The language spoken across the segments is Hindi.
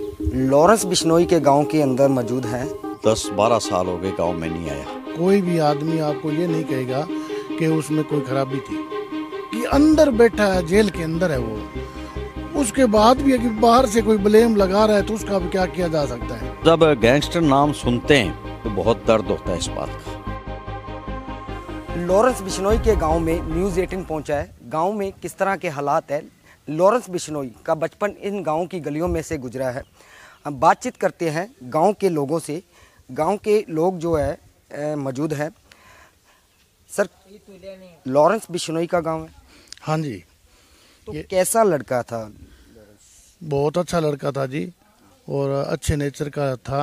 लॉरेंस बिश्नोई के गांव के अंदर मौजूद हैं दस बारह साल हो गए गांव में नहीं आया कोई भी आदमी आपको ये नहीं कहेगा कि उसमें कोई खराबी थी कि अंदर बैठा है जेल के अंदर है वो उसके बाद भी अगर बाहर से कोई ब्लेम लगा रहा है तो उसका भी क्या किया जा सकता है जब गैंगस्टर नाम सुनते हैं तो बहुत दर्द होता है इस बात का लॉरेंस बिश्नोई के गांव में न्यूज़ एटीन पहुंचा है गांव में किस तरह के हालात है लॉरेंस बिश्नोई का बचपन इन गाँव की गलियों में से गुजरा है हम बातचीत करते हैं गाँव के लोगों से गाँव के लोग जो है मौजूद हैं सर लॉरेंस बिश्नोई का गाँव है हाँ जी तो ये... कैसा लड़का था बहुत अच्छा लड़का था जी और अच्छे नेचर का था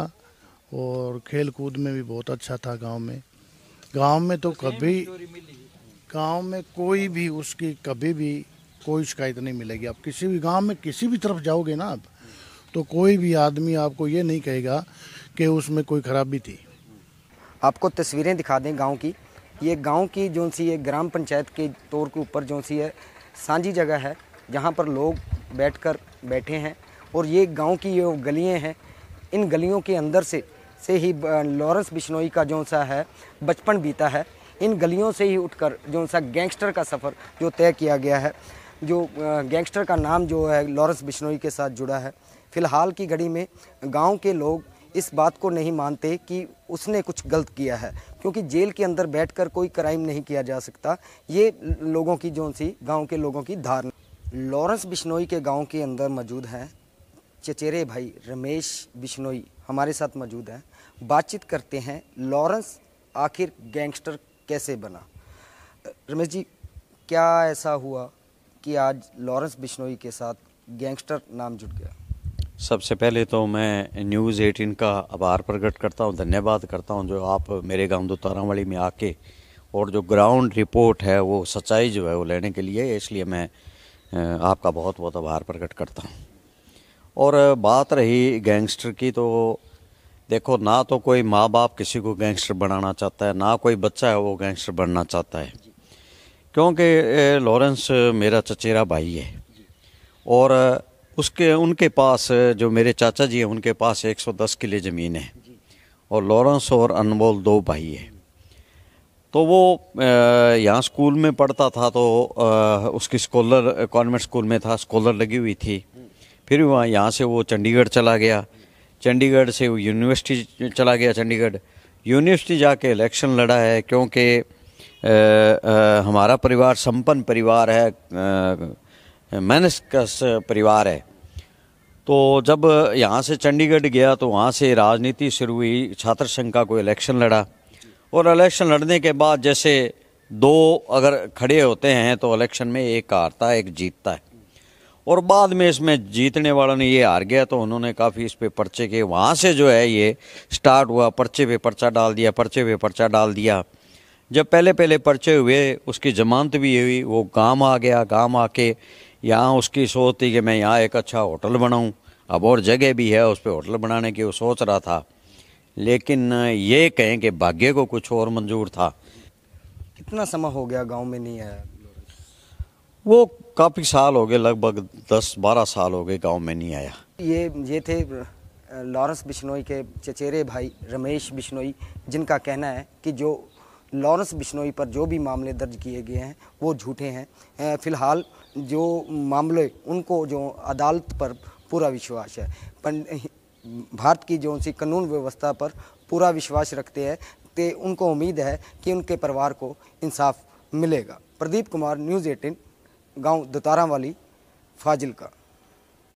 और खेल कूद में भी बहुत अच्छा था गांव में गांव में तो, तो कभी गांव में कोई भी उसकी कभी भी कोई शिकायत नहीं मिलेगी आप किसी भी गांव में किसी भी तरफ जाओगे ना आप तो कोई भी आदमी आपको ये नहीं कहेगा कि उसमें कोई खराबी थी आपको तस्वीरें दिखा दें गाँव की ये गाँव की जो सी है ग्राम पंचायत के तौर के ऊपर जो सी है सांझी जगह है जहाँ पर लोग बैठ कर बैठे हैं और ये गाँव की ये गलियाँ हैं इन गलियों के अंदर से से ही लॉरेंस बिश्नोई का जो सा है बचपन बीता है इन गलियों से ही उठकर जो सा गैंगस्टर का सफ़र जो तय किया गया है जो गैंगस्टर का नाम जो है लॉरेंस बिश्नोई के साथ जुड़ा है फिलहाल की घड़ी में गांव के लोग इस बात को नहीं मानते कि उसने कुछ गलत किया है क्योंकि जेल के अंदर बैठकर कोई क्राइम नहीं किया जा सकता ये लोगों की जोन सी गाँव के लोगों की धारणा लॉरेंस बिश्नोई के गाँव के अंदर मौजूद हैं चचेरे भाई रमेश बिश्नोई हमारे साथ मौजूद हैं बातचीत करते हैं लॉरेंस आखिर गैंगस्टर कैसे बना रमेश जी क्या ऐसा हुआ कि आज लॉरेंस बिश्नोई के साथ गैंगस्टर नाम जुट गया सबसे पहले तो मैं न्यूज़ एटीन का आभार प्रकट करता हूँ धन्यवाद करता हूँ जो आप मेरे गांव तारावाड़ी में आके और जो ग्राउंड रिपोर्ट है वो सच्चाई जो है वो लेने के लिए इसलिए मैं आपका बहुत बहुत आभार प्रकट करता हूँ और बात रही गैंगस्टर की तो देखो ना तो कोई माँ बाप किसी को गैंगस्टर बनाना चाहता है ना कोई बच्चा है वो गैंगस्टर बनना चाहता है क्योंकि लॉरेंस मेरा चचेरा भाई है और उसके उनके पास जो मेरे चाचा जी हैं उनके पास 110 किले ज़मीन है और लॉरेंस और अनमोल दो भाई हैं तो वो यहाँ स्कूल में पढ़ता था तो उसकी स्कॉलर कॉन्वेंट स्कूल में था स्कॉलर लगी हुई थी फिर वहाँ यहाँ से वो चंडीगढ़ चला गया चंडीगढ़ से वो यूनिवर्सिटी चला गया चंडीगढ़ यूनिवर्सिटी जाके इलेक्शन लड़ा है क्योंकि हमारा परिवार संपन्न परिवार है मैनस का परिवार है तो जब यहाँ से चंडीगढ़ गया तो वहाँ से राजनीति शुरू हुई छात्र संघ का कोई इलेक्शन लड़ा और इलेक्शन लड़ने के बाद जैसे दो अगर खड़े होते हैं तो इलेक्शन में एक हारता है एक जीतता है और बाद में इसमें जीतने वालों ने ये हार गया तो उन्होंने काफ़ी इस पे पर्चे के वहाँ से जो है ये स्टार्ट हुआ पर्चे पे पर्चा डाल दिया पर्चे पे पर्चा डाल दिया जब पहले पहले पर्चे हुए उसकी जमानत भी हुई वो काम आ गया काम आके यहाँ उसकी सोच थी कि मैं यहाँ एक अच्छा होटल बनाऊँ अब और जगह भी है उस पर होटल बनाने की वो सोच रहा था लेकिन ये कहें कि भाग्य को कुछ और मंजूर था कितना समय हो गया गांव में नहीं आया वो काफ़ी साल हो गए लगभग दस बारह साल हो गए गांव में नहीं आया ये ये थे लॉरेंस बिश्नोई के चचेरे भाई रमेश बिश्नोई जिनका कहना है कि जो लॉरेंस बिश्नोई पर जो भी मामले दर्ज किए गए हैं वो झूठे हैं फिलहाल जो मामले उनको जो अदालत पर पूरा विश्वास है भारत की जो सी कानून व्यवस्था पर पूरा विश्वास रखते हैं तो उनको उम्मीद है कि उनके परिवार को इंसाफ मिलेगा प्रदीप कुमार न्यूज़ एटीन गांव दतारा वाली फाजिल का